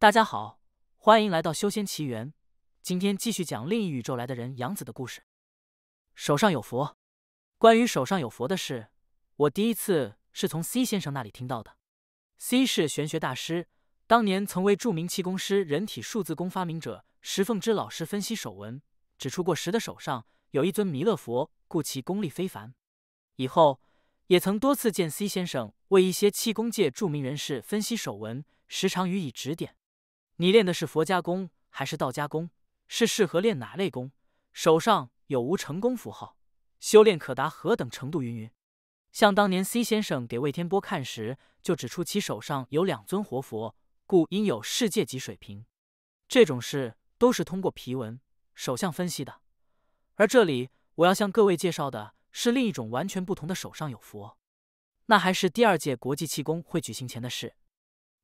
大家好，欢迎来到修仙奇缘。今天继续讲另一宇宙来的人杨子的故事。手上有佛，关于手上有佛的事，我第一次是从 C 先生那里听到的。C 是玄学大师，当年曾为著名气功师、人体数字功发明者石凤芝老师分析手纹，指出过石的手上有一尊弥勒佛，故其功力非凡。以后也曾多次见 C 先生为一些气功界著名人士分析手纹，时常予以指点。你练的是佛家功还是道家功？是适合练哪类功？手上有无成功符号？修炼可达何等程度？云云。像当年 C 先生给魏天波看时，就指出其手上有两尊活佛，故应有世界级水平。这种事都是通过皮纹、手相分析的。而这里我要向各位介绍的是另一种完全不同的“手上有佛”，那还是第二届国际气功会举行前的事，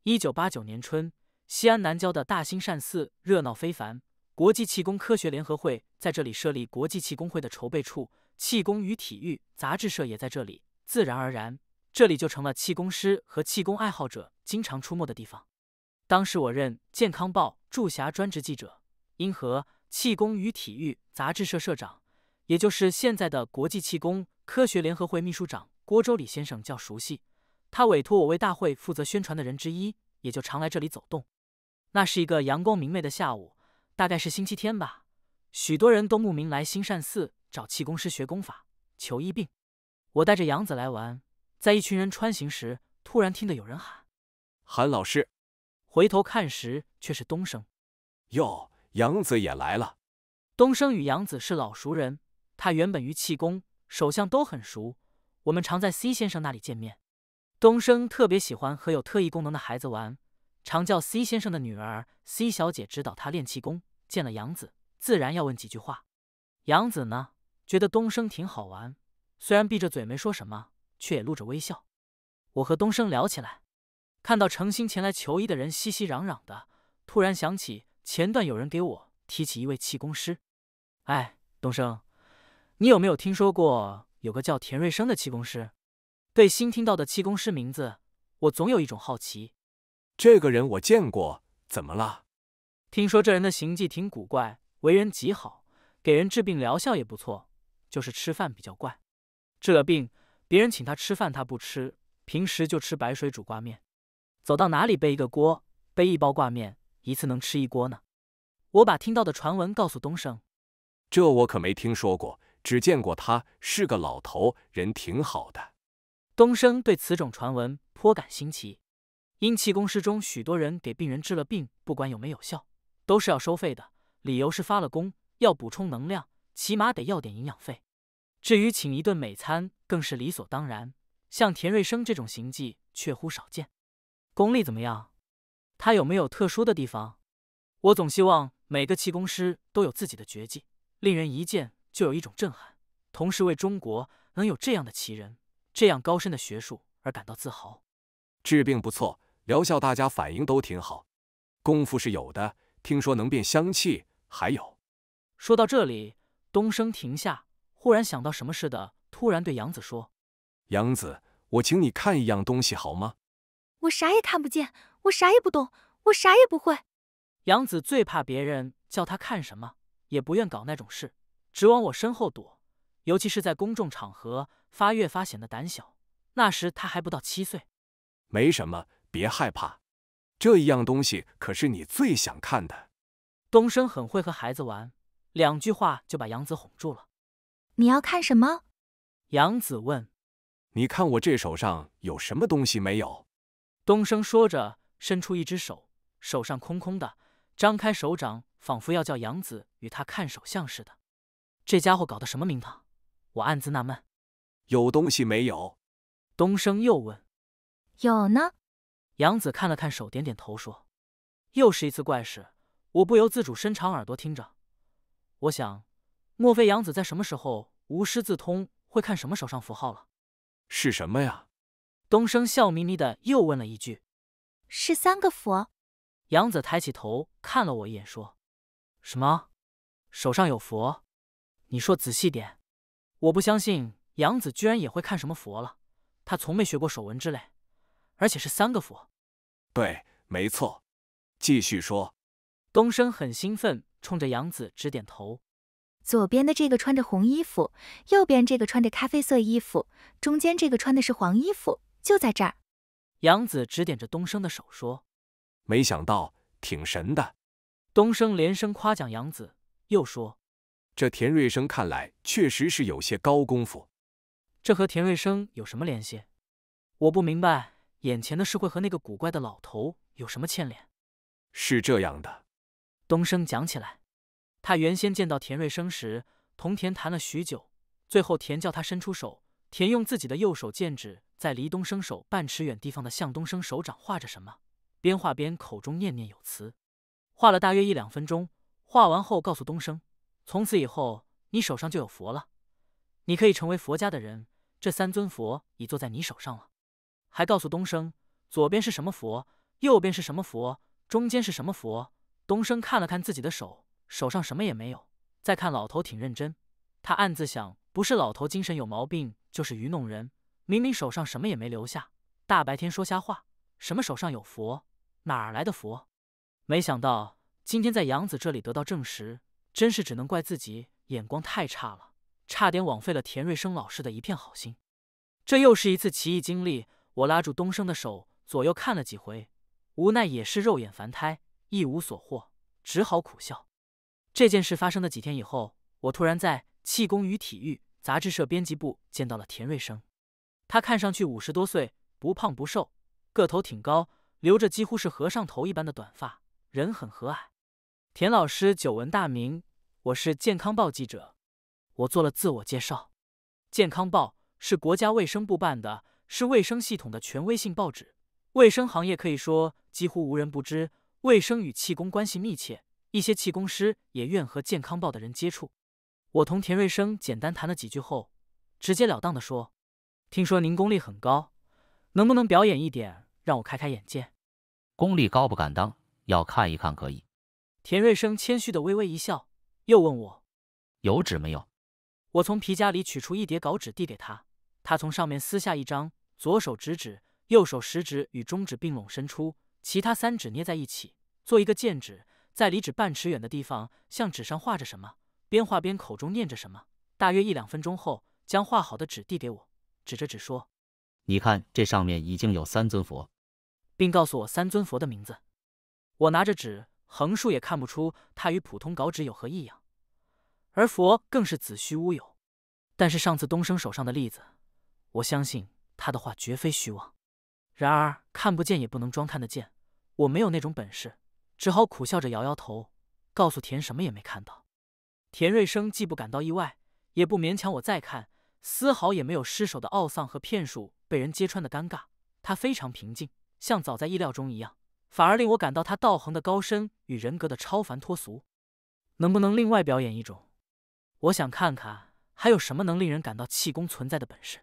一九八九年春。西安南郊的大兴善寺热闹非凡。国际气功科学联合会在这里设立国际气工会的筹备处，气功与体育杂志社也在这里。自然而然，这里就成了气功师和气功爱好者经常出没的地方。当时我任健康报驻霞专职记者，因和气功与体育杂志社社长，也就是现在的国际气功科学联合会秘书长郭周礼先生较熟悉，他委托我为大会负责宣传的人之一，也就常来这里走动。那是一个阳光明媚的下午，大概是星期天吧。许多人都慕名来兴善寺找气功师学功法、求医病。我带着杨子来玩，在一群人穿行时，突然听得有人喊：“韩老师！”回头看时，却是东升。哟，杨子也来了。东升与杨子是老熟人，他原本于气功、手相都很熟，我们常在 C 先生那里见面。东升特别喜欢和有特异功能的孩子玩。常叫 C 先生的女儿 C 小姐指导他练气功。见了杨子，自然要问几句话。杨子呢，觉得东升挺好玩，虽然闭着嘴没说什么，却也露着微笑。我和东升聊起来，看到诚心前来求医的人熙熙攘攘的，突然想起前段有人给我提起一位气功师。哎，东升，你有没有听说过有个叫田瑞生的气功师？对新听到的气功师名字，我总有一种好奇。这个人我见过，怎么了？听说这人的行迹挺古怪，为人极好，给人治病疗效也不错，就是吃饭比较怪。治了病，别人请他吃饭他不吃，平时就吃白水煮挂面。走到哪里背一个锅，背一包挂面，一次能吃一锅呢。我把听到的传闻告诉东升，这我可没听说过，只见过他是个老头，人挺好的。东升对此种传闻颇感新奇。因气功师中，许多人给病人治了病，不管有没有效，都是要收费的。理由是发了功要补充能量，起码得要点营养费。至于请一顿美餐，更是理所当然。像田瑞生这种行迹，确乎少见。功力怎么样？他有没有特殊的地方？我总希望每个气功师都有自己的绝技，令人一见就有一种震撼，同时为中国能有这样的奇人、这样高深的学术而感到自豪。治病不错。疗效大家反应都挺好，功夫是有的，听说能变香气，还有。说到这里，东升停下，忽然想到什么似的，突然对杨子说：“杨子，我请你看一样东西好吗？”我啥也看不见，我啥也不懂，我啥也不会。杨子最怕别人叫他看什么，也不愿搞那种事，只往我身后躲，尤其是在公众场合，发越发显得胆小。那时他还不到七岁，没什么。别害怕，这一样东西可是你最想看的。东升很会和孩子玩，两句话就把杨子哄住了。你要看什么？杨子问。你看我这手上有什么东西没有？东升说着，伸出一只手，手上空空的，张开手掌，仿佛要叫杨子与他看手相似的。这家伙搞的什么名堂？我暗自纳闷。有东西没有？东升又问。有呢。杨子看了看手，点点头说：“又是一次怪事。”我不由自主伸长耳朵听着。我想，莫非杨子在什么时候无师自通会看什么手上符号了？是什么呀？东升笑眯眯的又问了一句：“是三个佛。”杨子抬起头看了我一眼说：“什么？手上有佛？你说仔细点。”我不相信杨子居然也会看什么佛了。他从没学过手纹之类。而且是三个佛，对，没错。继续说，东升很兴奋，冲着杨子直点头。左边的这个穿着红衣服，右边这个穿着咖啡色衣服，中间这个穿的是黄衣服，就在这儿。杨子指点着东升的手说：“没想到，挺神的。”东升连声夸奖杨子，又说：“这田瑞生看来确实是有些高功夫。”这和田瑞生有什么联系？我不明白。眼前的事会和那个古怪的老头有什么牵连？是这样的，东升讲起来，他原先见到田瑞生时，同田谈了许久，最后田叫他伸出手，田用自己的右手剑指在离东升手半尺远地方的向东升手掌画着什么，边画边口中念念有词，画了大约一两分钟，画完后告诉东升，从此以后你手上就有佛了，你可以成为佛家的人，这三尊佛已坐在你手上了。还告诉东升，左边是什么佛，右边是什么佛，中间是什么佛。东升看了看自己的手，手上什么也没有。再看老头挺认真，他暗自想，不是老头精神有毛病，就是愚弄人。明明手上什么也没留下，大白天说瞎话，什么手上有佛，哪来的佛？没想到今天在杨子这里得到证实，真是只能怪自己眼光太差了，差点枉费了田瑞生老师的一片好心。这又是一次奇异经历。我拉住东升的手，左右看了几回，无奈也是肉眼凡胎，一无所获，只好苦笑。这件事发生的几天以后，我突然在《气功与体育》杂志社编辑部见到了田瑞生。他看上去五十多岁，不胖不瘦，个头挺高，留着几乎是和尚头一般的短发，人很和蔼。田老师久闻大名，我是健康报记者，我做了自我介绍。健康报是国家卫生部办的。是卫生系统的权威性报纸，卫生行业可以说几乎无人不知。卫生与气功关系密切，一些气功师也愿和健康报的人接触。我同田瑞生简单谈了几句后，直截了当的说：“听说您功力很高，能不能表演一点，让我开开眼界？”功力高不敢当，要看一看可以。田瑞生谦虚的微微一笑，又问我：“有纸没有？”我从皮夹里取出一叠稿纸递给他，他从上面撕下一张。左手食指，右手食指与中指并拢伸出，其他三指捏在一起，做一个剑指。在离纸半尺远的地方，向纸上画着什么，边画边口中念着什么。大约一两分钟后，将画好的纸递给我，指着纸说：“你看，这上面已经有三尊佛，并告诉我三尊佛的名字。”我拿着纸，横竖也看不出它与普通稿纸有何异样，而佛更是子虚乌有。但是上次东升手上的例子，我相信。他的话绝非虚妄，然而看不见也不能装看得见，我没有那种本事，只好苦笑着摇摇头，告诉田什么也没看到。田瑞生既不感到意外，也不勉强我再看，丝毫也没有失手的懊丧和骗术被人揭穿的尴尬，他非常平静，像早在意料中一样，反而令我感到他道行的高深与人格的超凡脱俗。能不能另外表演一种？我想看看还有什么能令人感到气功存在的本事。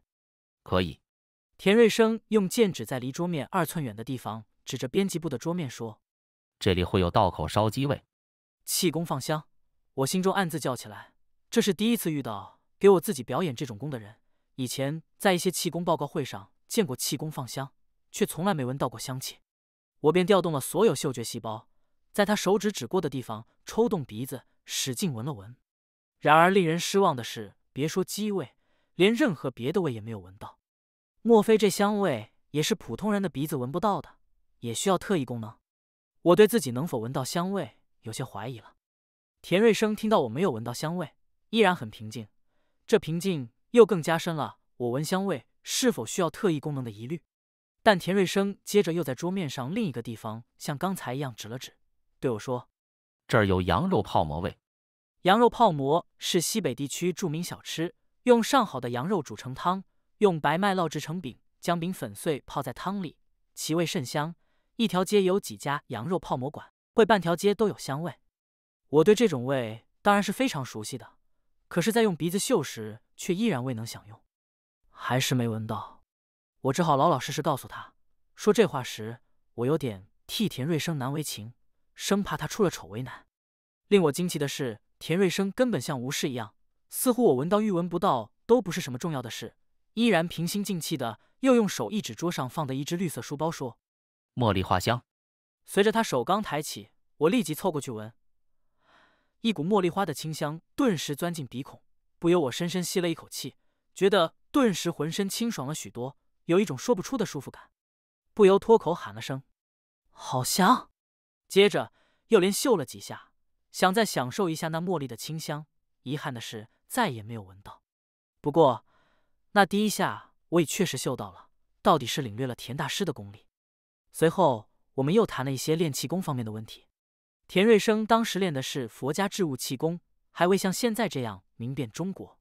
可以。田瑞生用剑指在离桌面二寸远的地方指着编辑部的桌面说：“这里会有道口烧鸡味，气功放香。”我心中暗自叫起来：“这是第一次遇到给我自己表演这种功的人。以前在一些气功报告会上见过气功放香，却从来没闻到过香气。”我便调动了所有嗅觉细胞，在他手指指过的地方抽动鼻子，使劲闻了闻。然而令人失望的是，别说鸡味，连任何别的味也没有闻到。莫非这香味也是普通人的鼻子闻不到的，也需要特异功能？我对自己能否闻到香味有些怀疑了。田瑞生听到我没有闻到香味，依然很平静，这平静又更加深了我闻香味是否需要特异功能的疑虑。但田瑞生接着又在桌面上另一个地方像刚才一样指了指，对我说：“这儿有羊肉泡馍味。羊肉泡馍是西北地区著名小吃，用上好的羊肉煮成汤。”用白麦烙制成饼，将饼粉碎泡在汤里，其味甚香。一条街有几家羊肉泡馍馆，会半条街都有香味。我对这种味当然是非常熟悉的，可是，在用鼻子嗅时，却依然未能享用，还是没闻到。我只好老老实实告诉他。说这话时，我有点替田瑞生难为情，生怕他出了丑为难。令我惊奇的是，田瑞生根本像无事一样，似乎我闻到、欲闻不到都不是什么重要的事。依然平心静气的，又用手一指桌上放的一只绿色书包，说：“茉莉花香。”随着他手刚抬起，我立即凑过去闻，一股茉莉花的清香顿时钻进鼻孔，不由我深深吸了一口气，觉得顿时浑身清爽了许多，有一种说不出的舒服感，不由脱口喊了声：“好香！”接着又连嗅了几下，想再享受一下那茉莉的清香，遗憾的是再也没有闻到。不过。那第一下，我已确实嗅到了，到底是领略了田大师的功力。随后，我们又谈了一些练气功方面的问题。田瑞生当时练的是佛家制物气功，还未像现在这样名遍中国。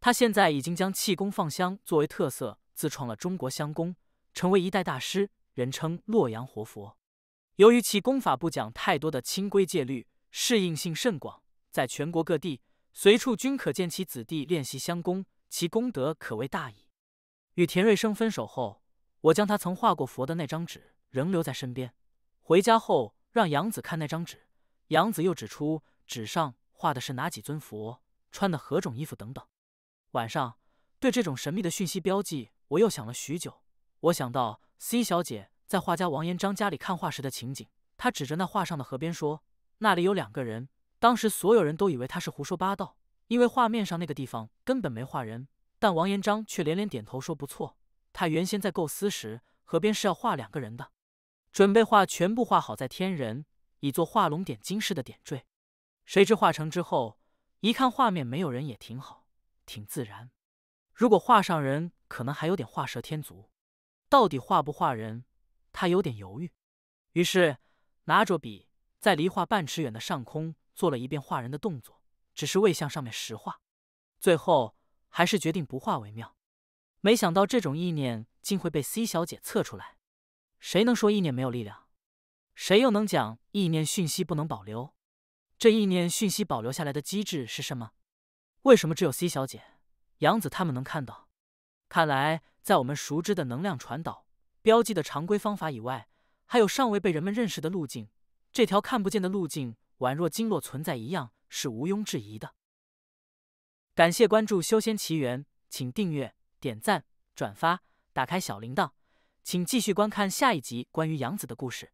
他现在已经将气功放香作为特色，自创了中国香功，成为一代大师，人称洛阳活佛。由于其功法不讲太多的清规戒律，适应性甚广，在全国各地随处均可见其子弟练习香功。其功德可谓大矣。与田瑞生分手后，我将他曾画过佛的那张纸仍留在身边。回家后，让杨子看那张纸，杨子又指出纸上画的是哪几尊佛，穿的何种衣服等等。晚上，对这种神秘的讯息标记，我又想了许久。我想到 C 小姐在画家王延章家里看画时的情景，她指着那画上的河边说：“那里有两个人。”当时所有人都以为她是胡说八道。因为画面上那个地方根本没画人，但王延章却连连点头说：“不错。”他原先在构思时，河边是要画两个人的，准备画全部画好，在添人以做画龙点睛式的点缀。谁知画成之后，一看画面没有人也挺好，挺自然。如果画上人，可能还有点画蛇添足。到底画不画人，他有点犹豫。于是拿着笔，在离画半尺远的上空做了一遍画人的动作。只是未向上面实话，最后还是决定不画为妙。没想到这种意念竟会被 C 小姐测出来。谁能说意念没有力量？谁又能讲意念讯息不能保留？这意念讯息保留下来的机制是什么？为什么只有 C 小姐、杨子他们能看到？看来，在我们熟知的能量传导标记的常规方法以外，还有尚未被人们认识的路径。这条看不见的路径，宛若经络存在一样。是毋庸置疑的。感谢关注《修仙奇缘》，请订阅、点赞、转发，打开小铃铛。请继续观看下一集关于杨子的故事。